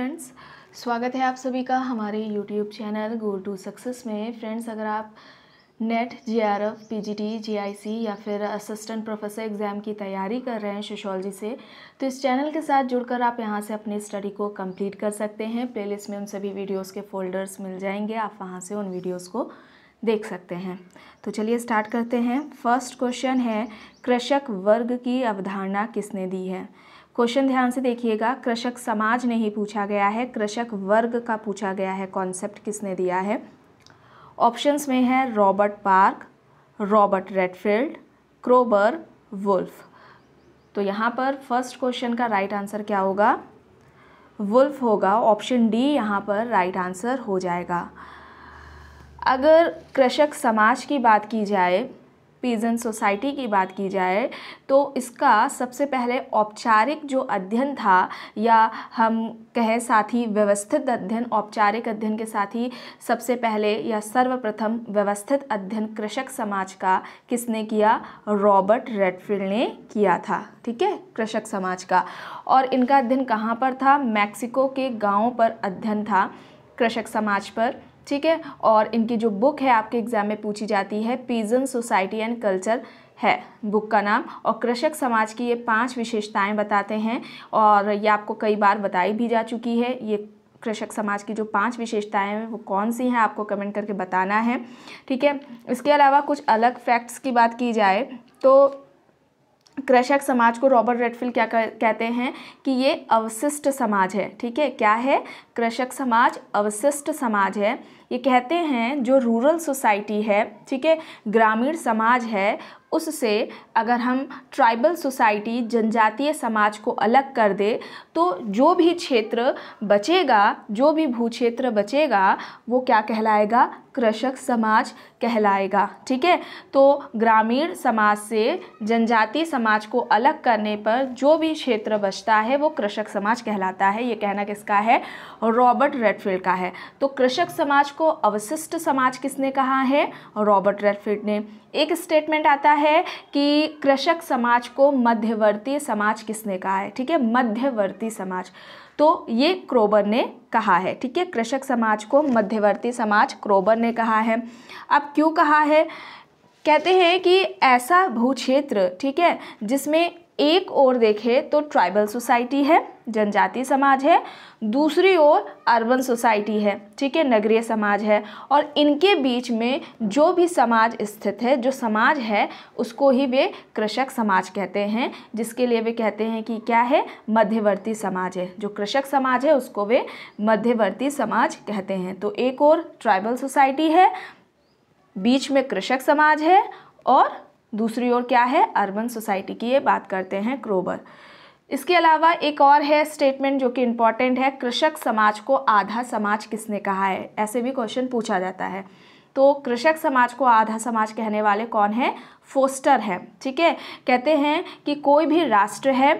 friends स्वागत है आप सभी का हमारे YouTube channel go to success में फ्रेंड्स अगर आप नेट जीआरएफ, पीजीटी, जीआईसी या फिर असिस्टेंट प्रोफेसर एग्ज़ाम की तैयारी कर रहे हैं सोशोलॉजी से तो इस चैनल के साथ जुड़कर आप यहां से अपनी स्टडी को कंप्लीट कर सकते हैं प्लेलिस्ट में उन सभी वीडियोज़ के फोल्डर्स मिल जाएंगे आप वहाँ से उन वीडियोज़ को देख सकते हैं तो चलिए स्टार्ट करते हैं फर्स्ट क्वेश्चन है कृषक वर्ग की अवधारणा किसने दी है क्वेश्चन ध्यान से देखिएगा कृषक समाज नहीं पूछा गया है कृषक वर्ग का पूछा गया है कॉन्सेप्ट किसने दिया है ऑप्शंस में है Robert Park Robert Redfield Kroeber Wolf तो यहाँ पर फर्स्ट क्वेश्चन का राइट right आंसर क्या होगा वुल्फ होगा ऑप्शन डी यहाँ पर राइट right आंसर हो जाएगा अगर कृषक समाज की बात की जाए पीजन सोसाइटी की बात की जाए तो इसका सबसे पहले औपचारिक जो अध्ययन था या हम कहें साथ ही व्यवस्थित अध्ययन औपचारिक अध्ययन के साथ ही सबसे पहले या सर्वप्रथम व्यवस्थित अध्ययन कृषक समाज का किसने किया रॉबर्ट रेडफील्ड ने किया था ठीक है कृषक समाज का और इनका अध्ययन कहाँ पर था मैक्सिको के गाँव पर अध्ययन था कृषक समाज पर ठीक है और इनकी जो बुक है आपके एग्जाम में पूछी जाती है पीजन सोसाइटी एंड कल्चर है बुक का नाम और कृषक समाज की ये पांच विशेषताएं बताते हैं और ये आपको कई बार बताई भी जा चुकी है ये कृषक समाज की जो पांच विशेषताएं हैं वो कौन सी हैं आपको कमेंट करके बताना है ठीक है इसके अलावा कुछ अलग फैक्ट्स की बात की जाए तो कृषक समाज को रॉबर्ट रेडफिल क्या कहते हैं कि ये अवशिष्ट समाज है ठीक है क्या है कृषक समाज अवशिष्ट समाज है ये कहते हैं जो रूरल सोसाइटी है ठीक है ग्रामीण समाज है उससे अगर हम ट्राइबल सोसाइटी जनजातीय समाज को अलग कर दे तो जो भी क्षेत्र बचेगा जो भी भू क्षेत्र बचेगा वो क्या कहलाएगा कृषक समाज कहलाएगा ठीक है तो ग्रामीण समाज से जनजातीय समाज को अलग करने पर जो भी क्षेत्र बचता है वो कृषक समाज कहलाता है ये कहना किसका है रॉबर्ट रेडफील्ड का है तो कृषक समाज को अवशिष्ट समाज किसने कहा है रॉबर्ट रेडफील्ड ने एक स्टेटमेंट आता है कि कृषक समाज को मध्यवर्ती समाज किसने कहा है ठीक है मध्यवर्ती समाज तो ये क्रोबर ने कहा है ठीक है कृषक समाज को मध्यवर्ती समाज क्रोबर ने कहा है अब क्यों कहा है कहते हैं कि ऐसा भूक्षेत्र ठीक है जिसमें एक ओर देखें तो ट्राइबल सोसाइटी है जनजातीय समाज है दूसरी ओर अर्बन सोसाइटी है ठीक है नगरीय समाज है और इनके बीच में जो भी समाज स्थित है जो समाज है उसको ही वे कृषक समाज कहते हैं जिसके लिए वे कहते हैं कि क्या है मध्यवर्ती समाज है जो कृषक समाज है उसको वे मध्यवर्ती समाज कहते हैं तो एक और ट्राइबल सोसाइटी है बीच में कृषक समाज है और दूसरी ओर क्या है अर्बन सोसाइटी की ये बात करते हैं क्रोबर इसके अलावा एक और है स्टेटमेंट जो कि इम्पॉर्टेंट है कृषक समाज को आधा समाज किसने कहा है ऐसे भी क्वेश्चन पूछा जाता है तो कृषक समाज को आधा समाज कहने वाले कौन हैं फोस्टर हैं ठीक है कहते हैं कि कोई भी राष्ट्र है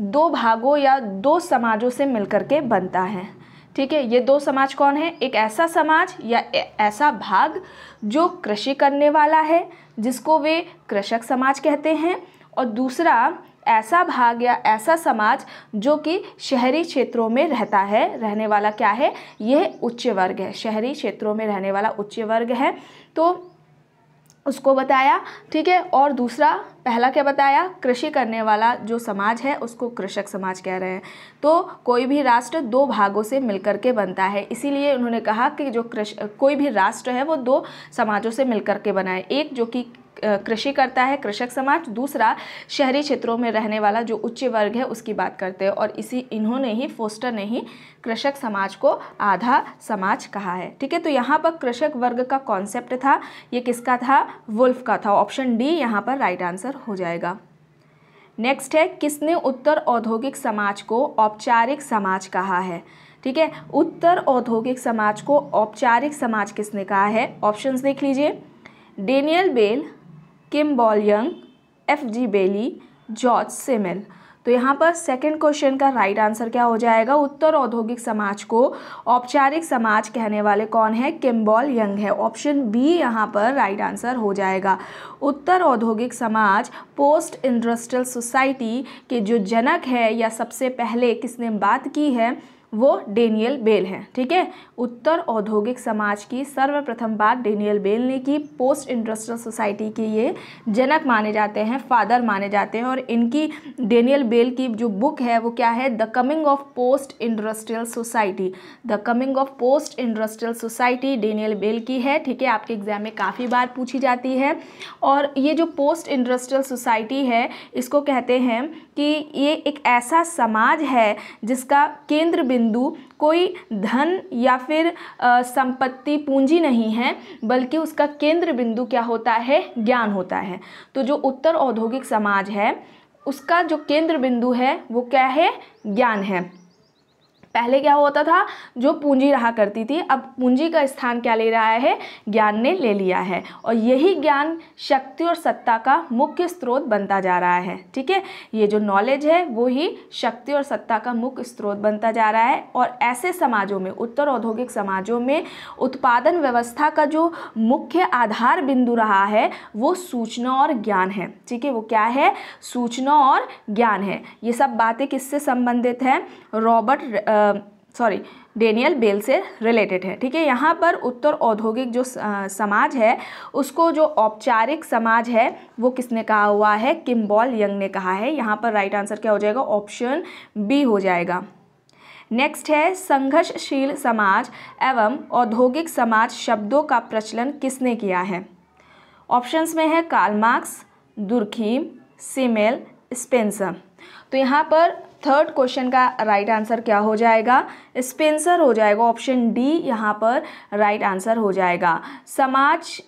दो भागों या दो समाजों से मिलकर के बनता है ठीक है ये दो समाज कौन है एक ऐसा समाज या ऐसा भाग जो कृषि करने वाला है जिसको वे कृषक समाज कहते हैं और दूसरा ऐसा भाग या ऐसा समाज जो कि शहरी क्षेत्रों में रहता है रहने वाला क्या है यह उच्च वर्ग है शहरी क्षेत्रों में रहने वाला उच्च वर्ग है तो उसको बताया ठीक है और दूसरा पहला क्या बताया कृषि करने वाला जो समाज है उसको कृषक समाज कह रहे हैं तो कोई भी राष्ट्र दो भागों से मिलकर के बनता है इसीलिए उन्होंने कहा कि जो कृषि कोई भी राष्ट्र है वो दो समाजों से मिलकर के बनाए एक जो कि कृषि करता है कृषक समाज दूसरा शहरी क्षेत्रों में रहने वाला जो उच्च वर्ग है उसकी बात करते हैं और इसी इन्होंने ही फोस्टर ने ही कृषक समाज को आधा समाज कहा है ठीक है तो यहाँ पर कृषक वर्ग का कॉन्सेप्ट था ये किसका था वुल्फ का था ऑप्शन डी यहाँ पर राइट आंसर हो जाएगा नेक्स्ट है किसने उत्तर औद्योगिक समाज को औपचारिक समाज कहा है ठीक है उत्तर औद्योगिक समाज को औपचारिक समाज किसने कहा है ऑप्शंस देख लीजिए Daniel Bell Kimball Young F G Bailey George Simmel तो यहाँ पर सेकंड क्वेश्चन का राइट आंसर क्या हो जाएगा उत्तर औद्योगिक समाज को औपचारिक समाज कहने वाले कौन है किम्बॉल यंग है ऑप्शन बी यहाँ पर राइट आंसर हो जाएगा उत्तर औद्योगिक समाज पोस्ट इंडस्ट्रियल सोसाइटी के जो जनक है या सबसे पहले किसने बात की है वो डेनियल बेल हैं ठीक है उत्तर औद्योगिक समाज की सर्वप्रथम बात डेनियल बेल ने की पोस्ट इंडस्ट्रियल सोसाइटी के ये जनक माने जाते हैं फादर माने जाते हैं और इनकी डेनियल बेल की जो बुक है वो क्या है the coming of post industrial society the coming of post industrial society Daniel Bell की है ठीक है आपके एग्जाम में काफ़ी बार पूछी जाती है और ये जो पोस्ट इंडस्ट्रियल सोसाइटी है इसको कहते हैं कि ये एक ऐसा समाज है जिसका केंद्र बिंदु कोई धन या फिर संपत्ति पूंजी नहीं है बल्कि उसका केंद्र बिंदु क्या होता है ज्ञान होता है तो जो उत्तर औद्योगिक समाज है उसका जो केंद्र बिंदु है वो क्या है ज्ञान है पहले क्या होता था जो पूंजी रहा करती थी अब पूंजी का स्थान क्या ले रहा है ज्ञान ने ले लिया है और यही ज्ञान शक्ति और सत्ता का मुख्य स्रोत बनता जा रहा है ठीक है ये जो नॉलेज है वो ही शक्ति और सत्ता का मुख्य स्रोत बनता जा रहा है और ऐसे समाजों में उत्तर औद्योगिक समाजों में उत्पादन व्यवस्था का जो मुख्य आधार बिंदु रहा है वो सूचना और ज्ञान है ठीक है वो क्या है सूचना और ज्ञान है ये सब बातें किससे संबंधित हैं रॉबर्ट सॉरी डेनियल बेल से रिलेटेड है ठीक है यहाँ पर उत्तर औद्योगिक जो समाज है उसको जो औपचारिक समाज है वो किसने कहा हुआ है किम्बॉल यंग ने कहा है यहाँ पर राइट आंसर क्या हो जाएगा ऑप्शन बी हो जाएगा नेक्स्ट है संघर्षशील समाज एवं औद्योगिक समाज शब्दों का प्रचलन किसने किया है ऑप्शंस में है कार्लमार्क्स दुर्खीम सिमेल स्पेंसर तो यहाँ पर थर्ड क्वेश्चन का राइट आंसर क्या हो जाएगा स्पेंसर हो जाएगा ऑप्शन डी यहाँ पर राइट आंसर हो जाएगा समाज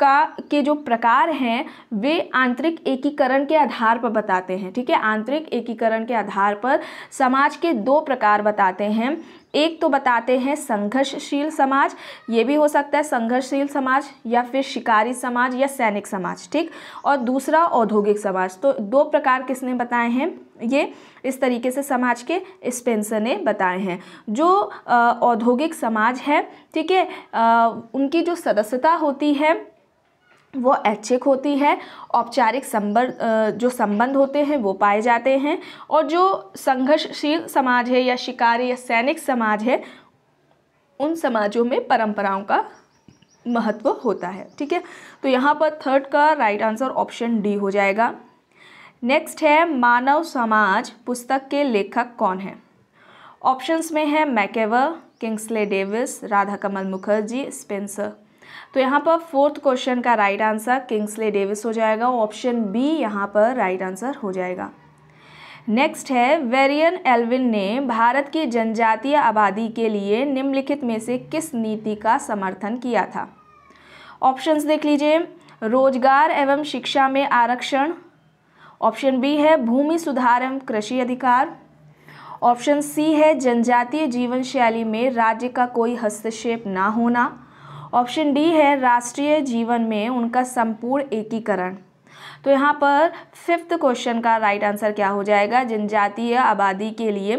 का के जो प्रकार हैं वे आंतरिक एकीकरण के आधार पर बताते हैं ठीक है आंतरिक एकीकरण के आधार पर समाज के दो प्रकार बताते हैं एक तो बताते हैं संघर्षशील समाज ये भी हो सकता है संघर्षशील समाज या फिर शिकारी समाज या सैनिक समाज ठीक और दूसरा औद्योगिक समाज तो दो प्रकार किसने बताए हैं ये इस तरीके से समाज के स्पेंसर ने बताए हैं जो औद्योगिक समाज है ठीक है उनकी जो सदस्यता होती है वो ऐच्छिक होती है औपचारिक संबंध जो संबंध होते हैं वो पाए जाते हैं और जो संघर्षशील समाज है या शिकारी या सैनिक समाज है उन समाजों में परंपराओं का महत्व होता है ठीक है तो यहाँ पर थर्ड का राइट आंसर ऑप्शन डी हो जाएगा नेक्स्ट है मानव समाज पुस्तक के लेखक कौन हैं ऑप्शंस में है MacIver Kingsley Davis Radha Kamal Mukherjee Spencer तो यहाँ पर फोर्थ क्वेश्चन का राइट आंसर किंग्सले डेविस हो जाएगा ऑप्शन बी यहाँ पर राइट आंसर हो जाएगा नेक्स्ट है वेरियन एल्विन ने भारत की जनजातीय आबादी के लिए निम्नलिखित में से किस नीति का समर्थन किया था ऑप्शंस देख लीजिए रोजगार एवं शिक्षा में आरक्षण ऑप्शन बी है भूमि सुधार एवं कृषि अधिकार ऑप्शन सी है जनजातीय जीवन शैली में राज्य का कोई हस्तक्षेप ना होना ऑप्शन डी है राष्ट्रीय जीवन में उनका संपूर्ण एकीकरण तो यहाँ पर फिफ्थ क्वेश्चन का राइट आंसर क्या हो जाएगा जनजातीय आबादी के लिए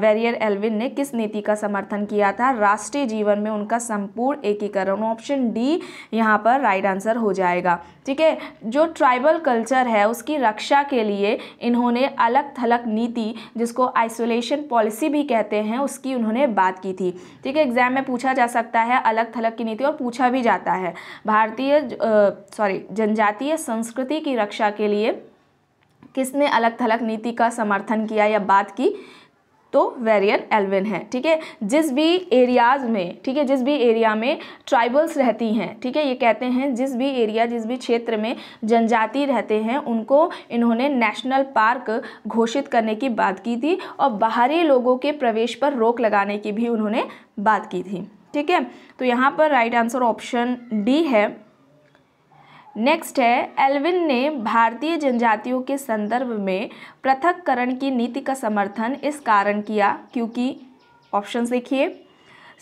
वेरियर एल्विन ने किस नीति का समर्थन किया था राष्ट्रीय जीवन में उनका संपूर्ण एकीकरण ऑप्शन डी यहाँ पर राइट आंसर हो जाएगा ठीक है जो ट्राइबल कल्चर है उसकी रक्षा के लिए इन्होंने अलग थलग नीति जिसको आइसोलेशन पॉलिसी भी कहते हैं उसकी उन्होंने बात की थी ठीक है एग्जाम में पूछा जा सकता है अलग थलग की नीति और पूछा भी जाता है भारतीय सॉरी जनजातीय संस्कृति की रक्षा के लिए किसने अलग थलग नीति का समर्थन किया या बात की तो वेरियन एलविन है ठीक है जिस भी एरियाज़ में ठीक है जिस भी एरिया में ट्राइबल्स रहती हैं ठीक है ये कहते हैं जिस भी एरिया जिस भी क्षेत्र में जनजाति रहते हैं उनको इन्होंने नेशनल पार्क घोषित करने की बात की थी और बाहरी लोगों के प्रवेश पर रोक लगाने की भी उन्होंने बात की थी ठीक है तो यहाँ पर राइट आंसर ऑप्शन डी है नेक्स्ट है एल्विन ने भारतीय जनजातियों के संदर्भ में पृथककरण की नीति का समर्थन इस कारण किया क्योंकि ऑप्शन देखिए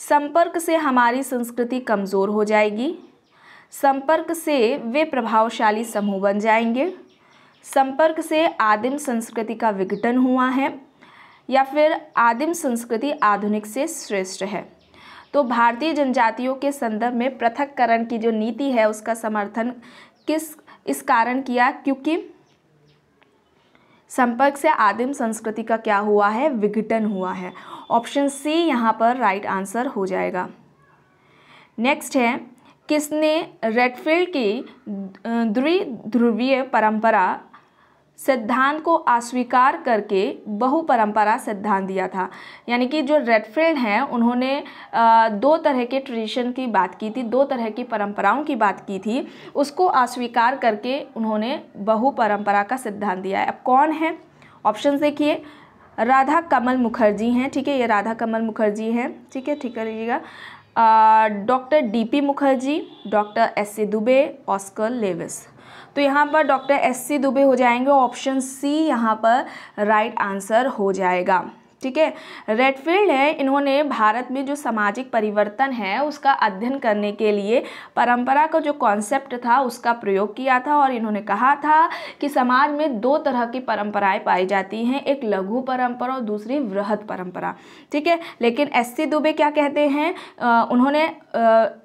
संपर्क से हमारी संस्कृति कमज़ोर हो जाएगी संपर्क से वे प्रभावशाली समूह बन जाएंगे संपर्क से आदिम संस्कृति का विघटन हुआ है या फिर आदिम संस्कृति आधुनिक से श्रेष्ठ है तो भारतीय जनजातियों के संदर्भ में पृथककरण की जो नीति है उसका समर्थन किस इस कारण किया क्योंकि संपर्क से आदिम संस्कृति का क्या हुआ है विघटन हुआ है ऑप्शन सी यहां पर राइट आंसर हो जाएगा नेक्स्ट है किसने रेडफील्ड की द्विध्रुवीय परंपरा सिद्धांत को अस्वीकार करके परंपरा सिद्धांत दिया था यानी कि जो रेडफील्ड हैं उन्होंने दो तरह के ट्रेडिशन की बात की थी दो तरह की परंपराओं की बात की थी उसको अस्वीकार करके उन्होंने परंपरा का सिद्धांत दिया है अब कौन है ऑप्शन देखिए राधा कमल मुखर्जी हैं ठीक है ये राधा कमल मुखर्जी हैं ठीक है ठीक कर लीजिएगा doctor P Mukherjee doctor S C Dubey Oscar Lewis तो यहाँ पर डॉक्टर एस सी दुबे हो जाएंगे ऑप्शन सी यहाँ पर राइट आंसर हो जाएगा ठीक है रेडफील्ड है इन्होंने भारत में जो सामाजिक परिवर्तन है उसका अध्ययन करने के लिए परंपरा का जो कॉन्सेप्ट था उसका प्रयोग किया था और इन्होंने कहा था कि समाज में दो तरह की परंपराएं पाई जाती हैं एक लघु परंपरा और दूसरी वृहद परंपरा ठीक है लेकिन एस सी दुबे क्या कहते हैं उन्होंने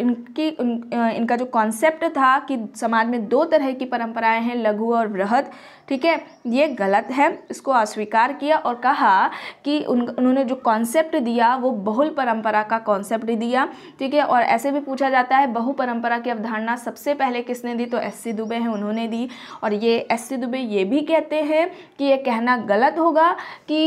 इनकी इन, इनका जो कॉन्सेप्ट था कि समाज में दो तरह की परंपराएं हैं लघु और वृहद ठीक है ये गलत है इसको अस्वीकार किया और कहा कि उन उन्होंने जो कॉन्सेप्ट दिया वो बहुल परंपरा का कॉन्सेप्ट दिया ठीक है और ऐसे भी पूछा जाता है बहु परंपरा की अवधारणा सबसे पहले किसने दी तो एस सी दुबे हैं उन्होंने दी और ये एस सी दुबे ये भी कहते हैं कि ये कहना गलत होगा कि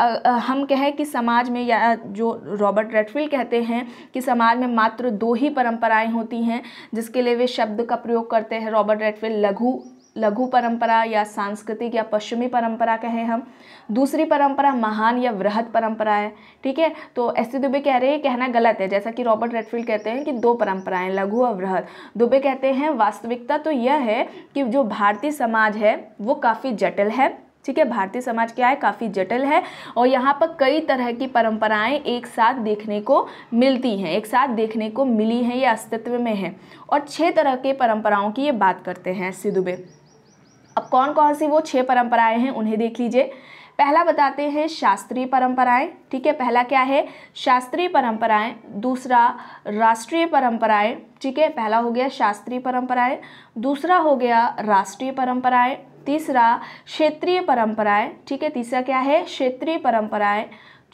आ, आ, हम कहें कि समाज में या जो रॉबर्ट रेडफिल कहते हैं कि समाज में मात्र दो ही परंपराएं होती हैं जिसके लिए वे शब्द का प्रयोग करते हैं रॉबर्ट रेटफिल लघु लघु परंपरा या सांस्कृतिक या पश्चिमी परंपरा कहें हम दूसरी परंपरा महान या वृहद परंपरा है ठीक है तो एस सी दुबे कह रहे हैं कहना गलत है जैसा कि रॉबर्ट रेडफील्ड कहते हैं कि दो परंपराएं लघु और वृहद दुबे कहते हैं वास्तविकता तो यह है कि जो भारतीय समाज है वो काफ़ी जटिल है ठीक है भारतीय समाज क्या है काफ़ी जटिल है और यहाँ पर कई तरह की परंपराएं एक साथ देखने को मिलती हैं एक साथ देखने को मिली हैं या अस्तित्व में हैं और छह तरह के परंपराओं की ये बात करते हैं सिदुबे अब कौन कौन सी वो छः परंपराएं हैं उन्हें देख लीजिए पहला बताते हैं शास्त्रीय परंपराएं ठीक है पहला क्या है शास्त्रीय परंपराएं दूसरा राष्ट्रीय परंपराएं ठीक है पहला हो गया शास्त्रीय परंपराएं दूसरा हो गया राष्ट्रीय परंपराएं तीसरा क्षेत्रीय परंपराएं ठीक है तीसरा क्या है क्षेत्रीय परंपराएं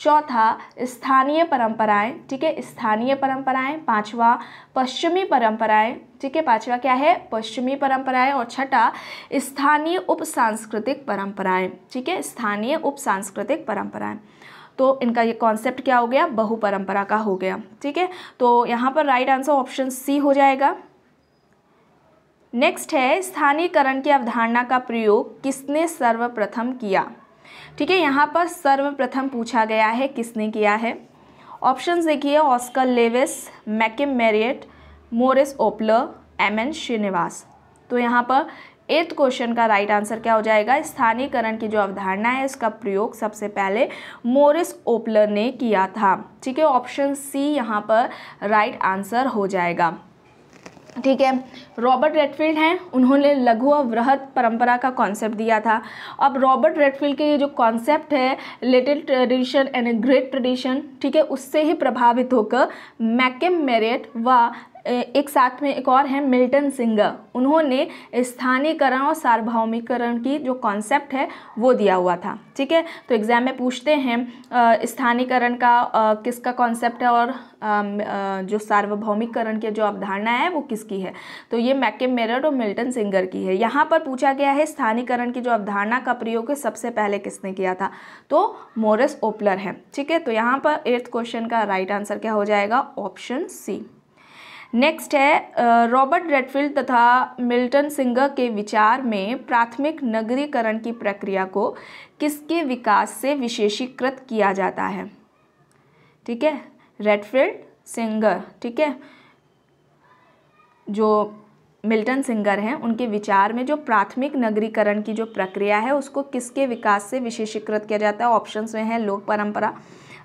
चौथा स्थानीय परंपराएं ठीक है स्थानीय परंपराएं पांचवा पश्चिमी परंपराएं ठीक है पांचवा क्या है पश्चिमी परंपराएं और छठा स्थानीय उप सांस्कृतिक परंपराएं ठीक है स्थानीय उप सांस्कृतिक परंपराएं तो इनका ये कॉन्सेप्ट क्या हो गया बहु परंपरा का हो गया ठीक है तो यहाँ पर राइट आंसर ऑप्शन सी हो जाएगा नेक्स्ट है स्थानीयकरण की अवधारणा का प्रयोग किसने सर्वप्रथम किया ठीक है यहाँ पर सर्वप्रथम पूछा गया है किसने किया है ऑप्शन देखिए Oscar Lewis McKim Marriott Morris Opler M N Srinivas तो यहाँ पर एथ क्वेश्चन का राइट आंसर क्या हो जाएगा स्थानीयकरण की जो अवधारणा है इसका प्रयोग सबसे पहले मोरिस ओपलर ने किया था ठीक है ऑप्शन सी यहाँ पर राइट आंसर हो जाएगा ठीक है रॉबर्ट रेडफील्ड हैं उन्होंने लघु और वृहद परंपरा का कॉन्सेप्ट दिया था अब रॉबर्ट रेडफील्ड के ये जो कॉन्सेप्ट है little tradition and great tradition ठीक है उससे ही प्रभावित होकर मैकेम मेरेट व एक साथ में एक और हैं मिल्टन सिंगर उन्होंने स्थानीयकरण और सार्वभौमिकरण की जो कॉन्सेप्ट है वो दिया हुआ था ठीक है तो एग्ज़ाम में पूछते हैं स्थानीयकरण का किसका कॉन्सेप्ट है और जो सार्वभौमिकरण की जो अवधारणा है वो किसकी है तो ये मैके मेरड और मिल्टन सिंगर की है यहाँ पर पूछा गया है स्थानीयकरण की जो अवधारणा का प्रयोग सबसे पहले किसने किया था तो मोरस ओपलर है ठीक है तो यहाँ पर एर्थ क्वेश्चन का राइट आंसर क्या हो जाएगा ऑप्शन सी नेक्स्ट है रॉबर्ट uh, रेडफील्ड तथा मिल्टन सिंगर के विचार में प्राथमिक नगरीकरण की प्रक्रिया को किसके विकास से विशेषीकृत किया जाता है ठीक है रेडफील्ड सिंगर ठीक है जो मिल्टन सिंगर हैं उनके विचार में जो प्राथमिक नगरीकरण की जो प्रक्रिया है उसको किसके विकास से विशेषीकृत किया जाता है ऑप्शंस में है लोक परंपरा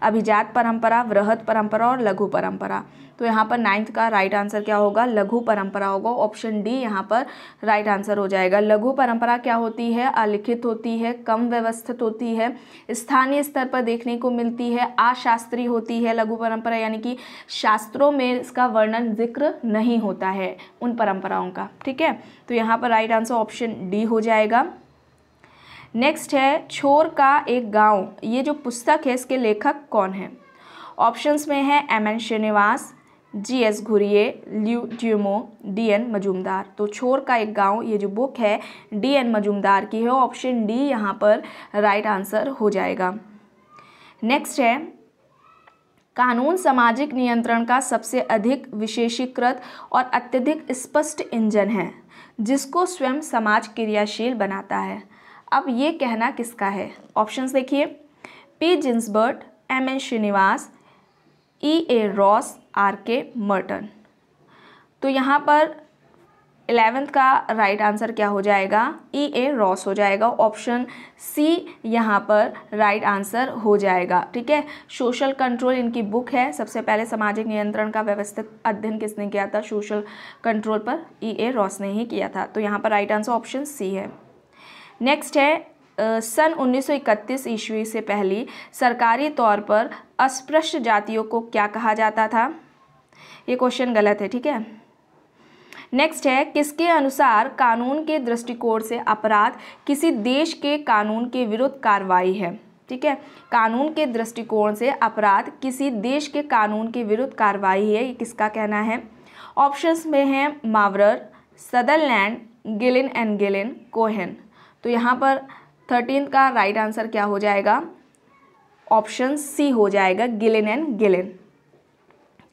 अभिजात परंपरा वृहत परंपरा और लघु परंपरा तो यहाँ पर नाइन्थ का राइट आंसर क्या होगा लघु परंपरा होगा ऑप्शन डी यहाँ पर राइट आंसर हो जाएगा लघु परंपरा क्या होती है अलिखित होती है कम व्यवस्थित होती है स्थानीय स्तर पर देखने को मिलती है अशास्त्रीय होती है लघु परंपरा यानी कि शास्त्रों में इसका वर्णन जिक्र नहीं होता है उन परंपराओं का ठीक है तो यहाँ पर राइट आंसर ऑप्शन डी हो जाएगा नेक्स्ट है छोर का एक गांव ये जो पुस्तक है इसके लेखक कौन है ऑप्शंस में है M N Srinivas G S Ghurye Louis Dumont D N Majumdar तो छोर का एक गांव ये जो बुक है डी एन मजूमदार की है ऑप्शन डी यहाँ पर राइट आंसर हो जाएगा नेक्स्ट है कानून सामाजिक नियंत्रण का सबसे अधिक विशेषीकृत और अत्यधिक स्पष्ट इंजन है जिसको स्वयं समाज क्रियाशील बनाता है अब ये कहना किसका है ऑप्शंस देखिए P Gisbert M N Srinivas E A Ross R K Merton तो यहाँ पर एलेवेंथ का राइट right आंसर क्या हो जाएगा ई ए रॉस हो जाएगा ऑप्शन सी यहाँ पर राइट right आंसर हो जाएगा ठीक है सोशल कंट्रोल इनकी बुक है सबसे पहले सामाजिक नियंत्रण का व्यवस्थित अध्ययन किसने किया था सोशल कंट्रोल पर ई ए रॉस ने ही किया था तो यहाँ पर राइट आंसर ऑप्शन सी है नेक्स्ट है सन 1931 ईस्वी से पहले सरकारी तौर पर अस्पृश्य जातियों को क्या कहा जाता था ये क्वेश्चन गलत है ठीक है नेक्स्ट है किसके अनुसार कानून के दृष्टिकोण से अपराध किसी देश के कानून के विरुद्ध कार्रवाई है ठीक है कानून के दृष्टिकोण से अपराध किसी देश के कानून के विरुद्ध कार्रवाई है ये किसका कहना है ऑप्शंस में हैं Mowrer Sutherland Gillin and Gillin Cohen तो यहाँ पर थर्टीन का राइट आंसर क्या हो जाएगा ऑप्शन सी हो जाएगा गिलेन एंड गिलेन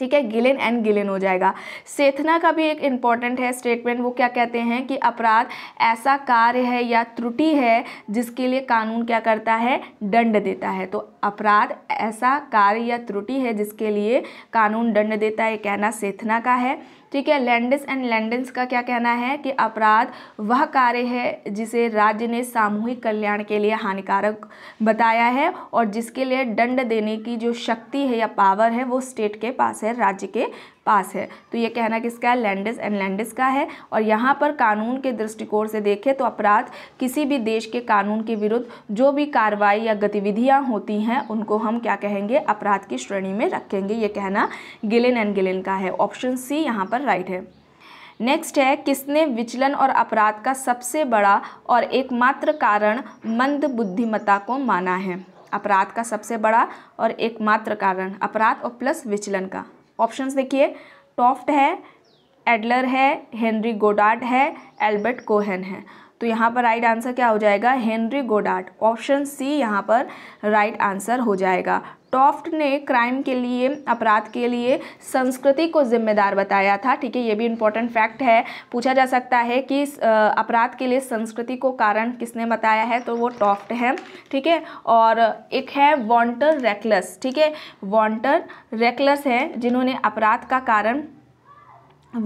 ठीक है गिलेन एंड गिलेन हो जाएगा सेथना का भी एक इम्पॉर्टेंट है स्टेटमेंट वो क्या कहते हैं कि अपराध ऐसा कार्य है या त्रुटि है जिसके लिए कानून क्या करता है दंड देता है तो अपराध ऐसा कार्य या त्रुटि है जिसके लिए कानून दंड देता है कहना सेथना का है ठीक है लैंडिस एंड लैंडिस का क्या कहना है कि अपराध वह कार्य है जिसे राज्य ने सामूहिक कल्याण के लिए हानिकारक बताया है और जिसके लिए दंड देने की जो शक्ति है या पावर है वो स्टेट के पास है राज्य के पास है तो ये कहना किसका है लैंडिस एंड लैंडिस का है और यहाँ पर कानून के दृष्टिकोण से देखें तो अपराध किसी भी देश के कानून के विरुद्ध जो भी कार्रवाई या गतिविधियाँ होती हैं उनको हम क्या कहेंगे अपराध की श्रेणी में रखेंगे ये कहना गिलेन एंड गिलेन का है ऑप्शन सी यहाँ पर राइट है नेक्स्ट है किसने विचलन और अपराध का सबसे बड़ा और एकमात्र कारण मंद बुद्धिमत्ता को माना है अपराध का सबसे बड़ा और एकमात्र कारण अपराध और प्लस विचलन का ऑप्शन देखिए टॉफ्ट है एडलर है हेनरी गोडार्ड है एल्बर्ट कोहन है तो यहाँ पर राइट आंसर क्या हो जाएगा हेनरी गोडार्ड ऑप्शन सी यहाँ पर राइट आंसर हो जाएगा टॉफ्ट ने क्राइम के लिए अपराध के लिए संस्कृति को जिम्मेदार बताया था ठीक है ये भी इम्पोर्टेंट फैक्ट है पूछा जा सकता है कि अपराध के लिए संस्कृति को कारण किसने बताया है तो वो टॉफ्ट है ठीक है और एक है वॉन्टर रेकलस ठीक है वॉन्टर रेकलस है जिन्होंने अपराध का कारण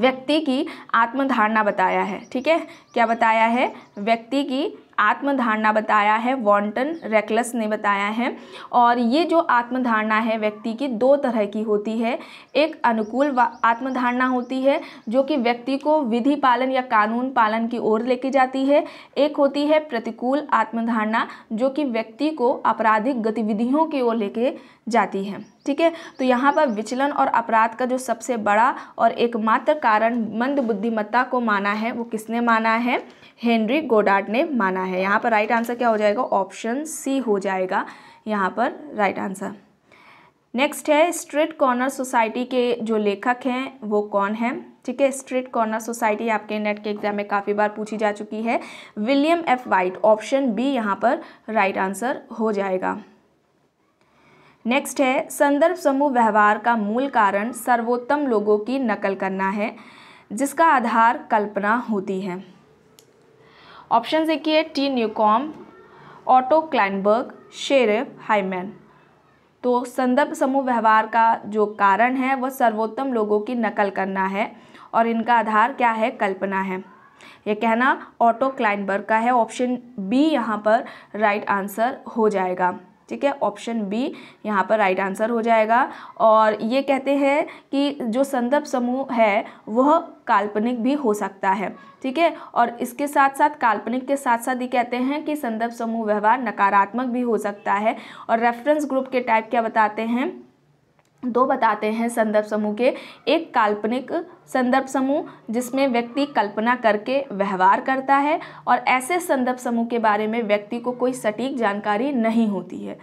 व्यक्ति की आत्मधारणा बताया है ठीक है क्या बताया है व्यक्ति की आत्मधारणा बताया है वॉन्टन रेकलस ने बताया है और ये जो आत्मधारणा है व्यक्ति की दो तरह की होती है एक अनुकूल आत्मधारणा होती है जो कि व्यक्ति को विधि पालन या कानून पालन की ओर लेके जाती है एक होती है प्रतिकूल आत्मधारणा जो कि व्यक्ति को आपराधिक गतिविधियों की ओर लेके जाती है ठीक है तो यहाँ पर विचलन और अपराध का जो सबसे बड़ा और एकमात्र कारण मंद बुद्धिमत्ता को माना है वो किसने माना है हेनरी गोडार्ड ने माना है यहाँ पर राइट आंसर क्या हो जाएगा ऑप्शन सी हो जाएगा यहाँ पर राइट आंसर नेक्स्ट है स्ट्रीट कॉर्नर सोसाइटी के जो लेखक हैं वो कौन हैं ठीक है स्ट्रीट कॉर्नर सोसाइटी आपके नेट e के एग्जाम में काफ़ी बार पूछी जा चुकी है William F Whyte option B यहाँ पर राइट आंसर हो जाएगा नेक्स्ट है संदर्भ समूह व्यवहार का मूल कारण सर्वोत्तम लोगों की नकल करना है जिसका आधार कल्पना होती है ऑप्शन देखिए T Newcomb Otto Klineberg Sherif Hyman तो संदर्भ समूह व्यवहार का जो कारण है वह सर्वोत्तम लोगों की नकल करना है और इनका आधार क्या है कल्पना है यह कहना ऑटो क्लाइनबर्ग का है ऑप्शन बी यहाँ पर राइट आंसर हो जाएगा ठीक है ऑप्शन बी यहाँ पर राइट आंसर हो जाएगा और ये कहते हैं कि जो संदर्भ समूह है वह काल्पनिक भी हो सकता है ठीक है और इसके साथ साथ काल्पनिक के साथ साथ ये कहते हैं कि संदर्भ समूह व्यवहार नकारात्मक भी हो सकता है और रेफरेंस ग्रुप के टाइप क्या बताते हैं दो बताते हैं संदर्भ समूह के एक काल्पनिक संदर्भ समूह जिसमें व्यक्ति कल्पना करके व्यवहार करता है और ऐसे संदर्भ समूह के बारे में व्यक्ति को कोई सटीक जानकारी नहीं होती है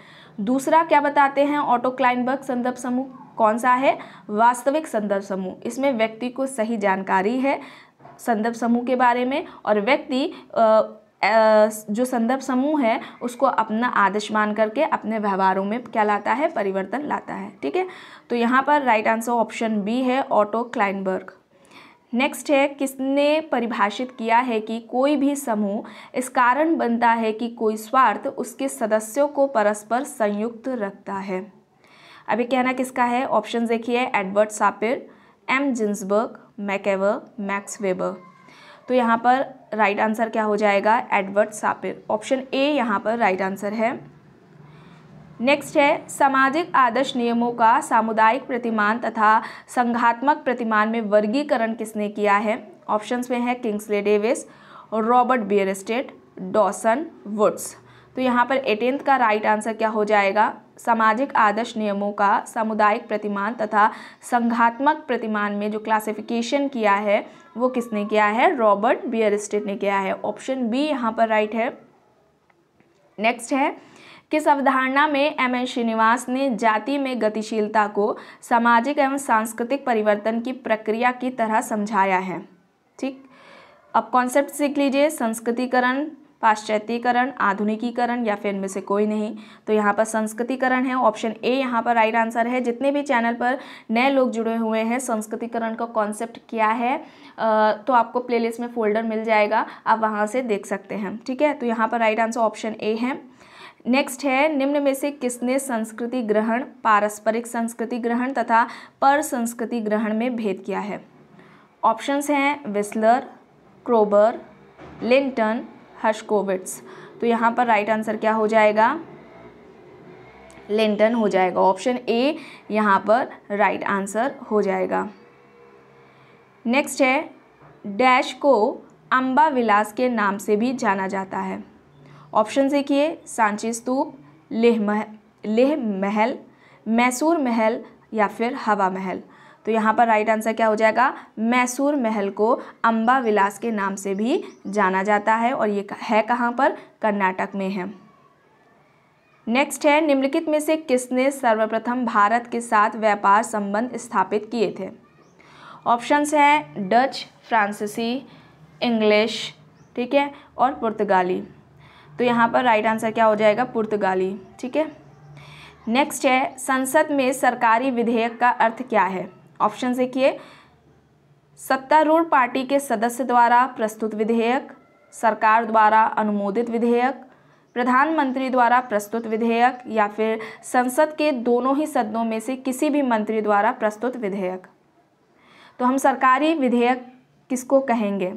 दूसरा क्या बताते हैं ऑटो क्लाइनबर्ग संदर्भ समूह कौन सा है वास्तविक संदर्भ समूह इसमें व्यक्ति को सही जानकारी है संदर्भ समूह के बारे में और व्यक्ति जो संदर्भ समूह है उसको अपना आदर्श मान करके अपने व्यवहारों में क्या लाता है परिवर्तन लाता है ठीक है तो यहाँ पर राइट आंसर ऑप्शन बी है ऑटो क्लाइनबर्ग नेक्स्ट है किसने परिभाषित किया है कि कोई भी समूह इस कारण बनता है कि कोई स्वार्थ उसके सदस्यों को परस्पर संयुक्त रखता है अभी कहना किसका है ऑप्शन देखिए Edward Sapir M Ginsberg MacIver Max Weber तो यहाँ पर राइट right आंसर क्या हो जाएगा एडवर्ड सापिर ऑप्शन ए यहाँ पर राइट right आंसर है नेक्स्ट है सामाजिक आदर्श नियमों का सामुदायिक प्रतिमान तथा संघात्मक प्रतिमान में वर्गीकरण किसने किया है ऑप्शंस में है Kingsley Davis Robert Bierstedt Dawson Woods तो यहाँ पर एटेंथ का राइट आंसर क्या हो जाएगा सामाजिक आदर्श नियमों का सामुदायिक प्रतिमान तथा संघात्मक प्रतिमान में जो क्लासिफिकेशन किया है वो किसने किया है रॉबर्ट बियरस्टेट ने किया है ऑप्शन बी यहाँ पर राइट है नेक्स्ट है किस अवधारणा में एम एन श्रीनिवास ने जाति में गतिशीलता को सामाजिक एवं सांस्कृतिक परिवर्तन की प्रक्रिया की तरह समझाया है ठीक अब कॉन्सेप्ट सीख लीजिए संस्कृतिकरण पाश्चात्यकरण आधुनिकीकरण या फिर इनमें से कोई नहीं तो यहाँ पर संस्कृतिकरण है ऑप्शन ए यहाँ पर राइट आंसर है जितने भी चैनल पर नए लोग जुड़े हुए हैं संस्कृतिकरण का कॉन्सेप्ट क्या है तो आपको प्लेलिस्ट में फोल्डर मिल जाएगा आप वहाँ से देख सकते हैं ठीक है तो यहाँ पर राइट आंसर ऑप्शन ए है नेक्स्ट है निम्न में से किसने संस्कृति ग्रहण पारस्परिक संस्कृति ग्रहण तथा पर संस्कृति ग्रहण में भेद किया है ऑप्शंस हैं विस्लर क्रोबर लिंटन हर्षकोविट्स तो यहाँ पर राइट आंसर क्या हो जाएगा लिंटन हो जाएगा ऑप्शन ए यहाँ पर राइट आंसर हो जाएगा नेक्स्ट है डैश को अम्बा विलास के नाम से भी जाना जाता है ऑप्शन देखिए सांची स्तूप लेह मह लेह महल मैसूर महल या फिर हवा महल तो यहाँ पर राइट आंसर क्या हो जाएगा मैसूर महल को अम्बा विलास के नाम से भी जाना जाता है और ये है कहाँ पर कर्नाटक में है नेक्स्ट है निम्नलिखित में से किसने सर्वप्रथम भारत के साथ व्यापार संबंध स्थापित किए थे ऑप्शंस हैं डच फ्रांसीसी इंग्लिश ठीक है और पुर्तगाली तो यहाँ पर राइट आंसर क्या हो जाएगा पुर्तगाली ठीक है नेक्स्ट है संसद में सरकारी विधेयक का अर्थ क्या है ऑप्शन देखिए सत्तारूढ़ पार्टी के सदस्य द्वारा प्रस्तुत विधेयक सरकार द्वारा अनुमोदित विधेयक प्रधानमंत्री द्वारा प्रस्तुत विधेयक या फिर संसद के दोनों ही सदनों में से किसी भी मंत्री द्वारा प्रस्तुत विधेयक तो हम सरकारी विधेयक किसको कहेंगे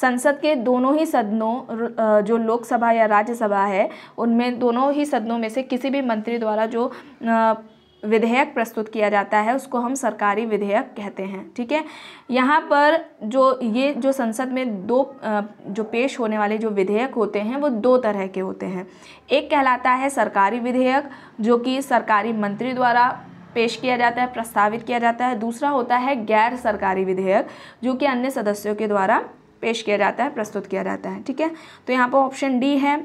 संसद के दोनों ही सदनों जो लोकसभा या राज्यसभा है उनमें दोनों ही सदनों में से किसी भी मंत्री द्वारा जो विधेयक प्रस्तुत किया जाता है उसको हम सरकारी विधेयक कहते हैं ठीक है यहाँ पर जो ये जो संसद में दो जो पेश होने वाले जो विधेयक होते हैं वो दो तरह के होते हैं एक कहलाता है सरकारी विधेयक जो कि सरकारी मंत्री द्वारा पेश किया जाता है प्रस्तावित किया जाता है दूसरा होता है गैर सरकारी विधेयक जो कि अन्य सदस्यों के द्वारा पेश किया जाता है प्रस्तुत किया जाता है ठीक है तो यहाँ पर ऑप्शन डी है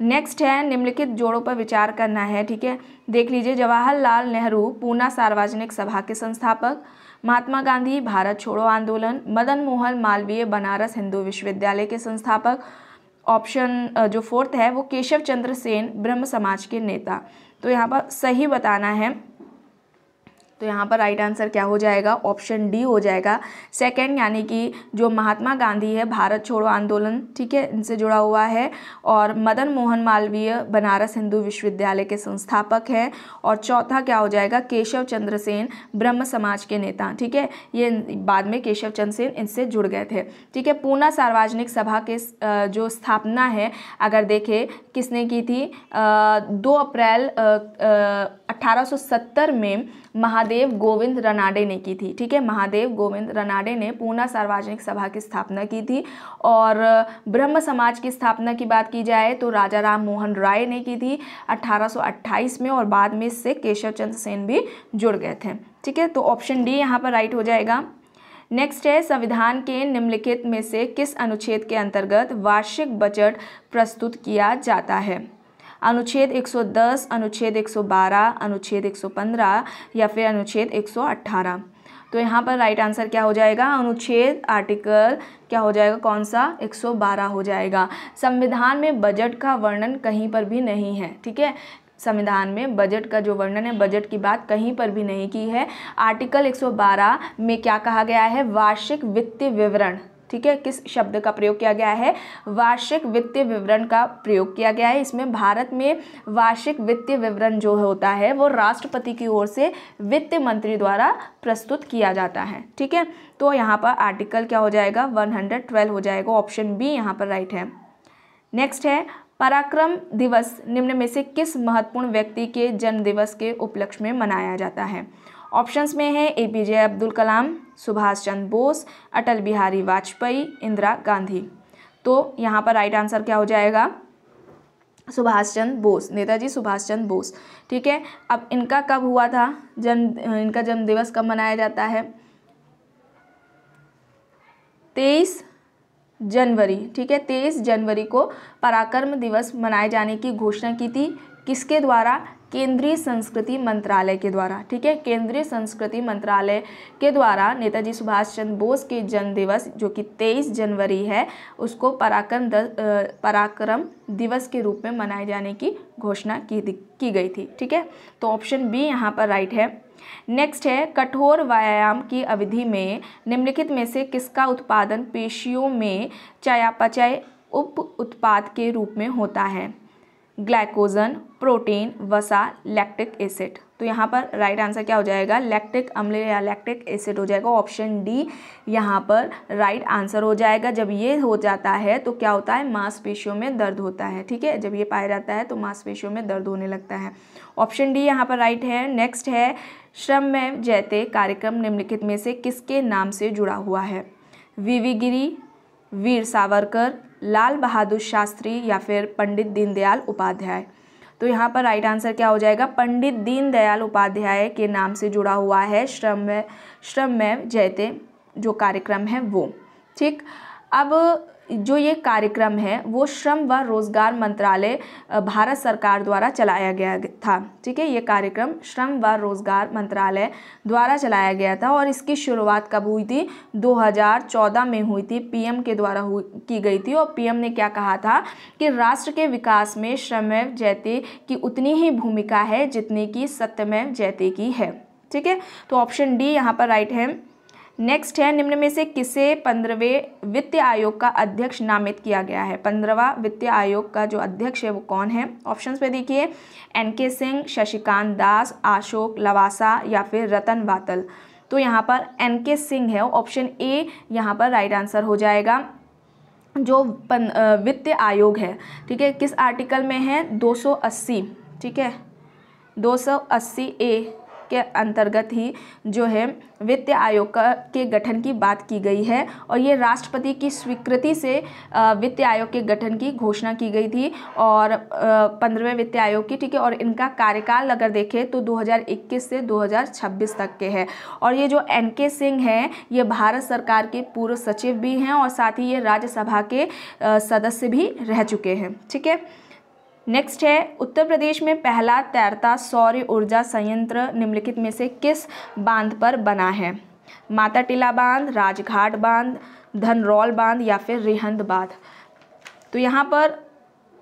नेक्स्ट है निम्नलिखित जोड़ों पर विचार करना है ठीक है देख लीजिए जवाहरलाल नेहरू पूना सार्वजनिक सभा के संस्थापक महात्मा गांधी भारत छोड़ो आंदोलन मदन मोहन मालवीय बनारस हिंदू विश्वविद्यालय के संस्थापक ऑप्शन जो फोर्थ है वो केशव चंद्र सेन ब्रह्म समाज के नेता तो यहाँ पर सही बताना है तो यहाँ पर राइट आंसर क्या हो जाएगा ऑप्शन डी हो जाएगा सेकंड यानी कि जो महात्मा गांधी है भारत छोड़ो आंदोलन ठीक है इनसे जुड़ा हुआ है और मदन मोहन मालवीय बनारस हिंदू विश्वविद्यालय के संस्थापक हैं और चौथा क्या हो जाएगा केशव चंद्र सेन ब्रह्म समाज के नेता ठीक है ये बाद में केशव चंद्र सेन इनसे जुड़ गए थे ठीक है पूना सार्वजनिक सभा के जो स्थापना है अगर देखें किसने की थी दो अप्रैल अट्ठारह में महादेव गोविंद रनाडे ने की थी ठीक है महादेव गोविंद रनाडे ने पूना सार्वजनिक सभा की स्थापना की थी और ब्रह्म समाज की स्थापना की बात की जाए तो राजा राम मोहन राय ने की थी 1828 में और बाद में इससे केशव चंद्र सेन भी जुड़ गए थे ठीक है तो ऑप्शन डी यहाँ पर राइट हो जाएगा नेक्स्ट है संविधान के निम्नलिखित में से किस अनुच्छेद के अंतर्गत वार्षिक बजट प्रस्तुत किया जाता है अनुच्छेद 110, अनुच्छेद 112, अनुच्छेद 115 या फिर अनुच्छेद 118 तो यहाँ पर राइट आंसर क्या हो जाएगा अनुच्छेद आर्टिकल क्या हो जाएगा कौन सा 112 हो जाएगा संविधान में बजट का वर्णन कहीं पर भी नहीं है ठीक है संविधान में बजट का जो वर्णन है बजट की बात कहीं पर भी नहीं की है आर्टिकल 112 में क्या कहा गया है वार्षिक वित्तीय विवरण ठीक है किस शब्द का प्रयोग किया गया है वार्षिक वित्तीय विवरण का प्रयोग किया गया है इसमें भारत में वार्षिक वित्तीय विवरण जो होता है वो राष्ट्रपति की ओर से वित्त मंत्री द्वारा प्रस्तुत किया जाता है ठीक है तो यहाँ पर आर्टिकल क्या हो जाएगा 112 हो जाएगा ऑप्शन बी यहाँ पर राइट है नेक्स्ट है पराक्रम दिवस निम्न में से किस महत्वपूर्ण व्यक्ति के जन्म दिवस के उपलक्ष्य में मनाया जाता है ऑप्शंस में है A P J Abdul Kalam Subhash Chandra Bose Atal Bihari Vajpayee Indira Gandhi तो यहाँ पर राइट आंसर क्या हो जाएगा सुभाष चंद्र बोस नेताजी सुभाष चंद्र बोस ठीक है अब इनका कब हुआ था जन्म इनका जन्म दिवस कब मनाया जाता है तेईस जनवरी ठीक है तेईस जनवरी को पराक्रम दिवस मनाए जाने की घोषणा की थी किसके द्वारा केंद्रीय संस्कृति मंत्रालय के द्वारा ठीक है केंद्रीय संस्कृति मंत्रालय के द्वारा नेताजी सुभाष चंद्र बोस के जन्मदिवस जो कि तेईस जनवरी है उसको पराक्रम पराक्रम दिवस के रूप में मनाए जाने की घोषणा की की गई थी ठीक है तो ऑप्शन बी यहाँ पर राइट है नेक्स्ट है कठोर व्यायाम की अवधि में निम्नलिखित में से किसका उत्पादन पेशियों में चयापचय उप उत्पाद के रूप में होता है ग्लाइकोजन प्रोटीन वसा लैक्टिक एसिड तो यहाँ पर राइट आंसर क्या हो जाएगा लैक्टिक अम्ल या लैक्टिक एसिड हो जाएगा ऑप्शन डी यहाँ पर राइट आंसर हो जाएगा जब ये हो जाता है तो क्या होता है मांसपेशियों में दर्द होता है ठीक है जब ये पाया जाता है तो मांसपेशियों में दर्द होने लगता है ऑप्शन डी यहाँ पर राइट है नेक्स्ट है श्रम में जैते कार्यक्रम निम्नलिखित में से किसके नाम से जुड़ा हुआ है वीवी गिरी वीर सावरकर लाल बहादुर शास्त्री या फिर पंडित दीनदयाल उपाध्याय तो यहाँ पर राइट आंसर क्या हो जाएगा पंडित दीनदयाल उपाध्याय के नाम से जुड़ा हुआ है श्रम श्रम में जयते जो कार्यक्रम है वो ठीक अब जो ये कार्यक्रम है वो श्रम व रोज़गार मंत्रालय भारत सरकार द्वारा चलाया गया था ठीक है ये कार्यक्रम श्रम व रोज़गार मंत्रालय द्वारा चलाया गया था और इसकी शुरुआत कब हुई थी 2014 में हुई थी पीएम के द्वारा हुई की गई थी और पीएम ने क्या कहा था कि राष्ट्र के विकास में श्रमेव जयते की उतनी ही भूमिका है जितनी की सत्यमय जयते की है ठीक है तो ऑप्शन डी यहाँ पर राइट है नेक्स्ट है निम्न में से किसे पंद्रहवें वित्त आयोग का अध्यक्ष नामित किया गया है पंद्रहवा वित्त आयोग का जो अध्यक्ष है वो कौन है ऑप्शंस पे देखिए एन के सिंह शशिकांत दास अशोक लवासा या फिर रतन बातल तो यहाँ पर एन के सिंह है ऑप्शन ए यहाँ पर राइट आंसर हो जाएगा जो वित्त आयोग है ठीक है किस आर्टिकल में है दो ठीक है दो ए के अंतर्गत ही जो है वित्त आयोग का के गठन की बात की गई है और ये राष्ट्रपति की स्वीकृति से वित्त आयोग के गठन की घोषणा की गई थी और पंद्रहवें वित्त आयोग की ठीक है और इनका कार्यकाल अगर देखें तो 2021 से 2026 तक के है और ये जो एन के सिंह हैं ये भारत सरकार के पूर्व सचिव भी हैं और साथ ही ये राज्यसभा के सदस्य भी रह चुके हैं ठीक है नेक्स्ट है उत्तर प्रदेश में पहला तैरता सौर्य ऊर्जा संयंत्र निम्नलिखित में से किस बांध पर बना है माता टीला बांध राजघाट बांध धनरौल बांध या फिर रिहंद बांध तो यहाँ पर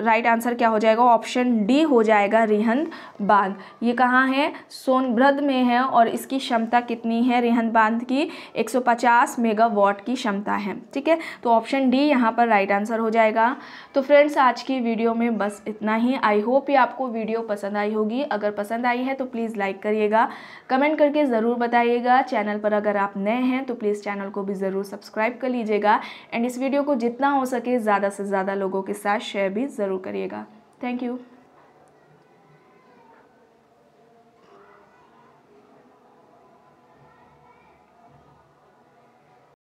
राइट आंसर क्या हो जाएगा ऑप्शन डी हो जाएगा रिहंद बांध ये कहाँ है सोनभद्र में है और इसकी क्षमता कितनी है रिहंद बांध की 150 मेगावाट की क्षमता है ठीक है तो ऑप्शन डी यहाँ पर राइट आंसर हो जाएगा तो फ्रेंड्स आज की वीडियो में बस इतना ही आई होप ये आपको वीडियो पसंद आई होगी अगर पसंद आई है तो प्लीज़ लाइक करिएगा कमेंट करके ज़रूर बताइएगा चैनल पर अगर आप नए हैं तो प्लीज़ चैनल को भी ज़रूर सब्सक्राइब कर लीजिएगा एंड इस वीडियो को जितना हो सके ज़्यादा से ज़्यादा लोगों के साथ शेयर भी ज़रूर करिएगा थैंक यू